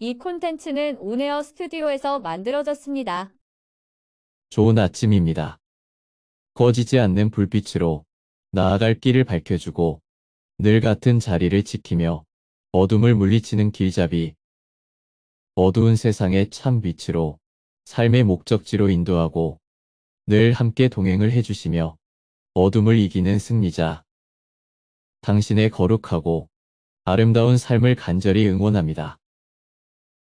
이 콘텐츠는 온에어 스튜디오에서 만들어졌습니다. 좋은 아침입니다. 꺼지지 않는 불빛으로 나아갈 길을 밝혀주고 늘 같은 자리를 지키며 어둠을 물리치는 길잡이. 어두운 세상의 참 빛으로 삶의 목적지로 인도하고 늘 함께 동행을 해주시며 어둠을 이기는 승리자. 당신의 거룩하고 아름다운 삶을 간절히 응원합니다.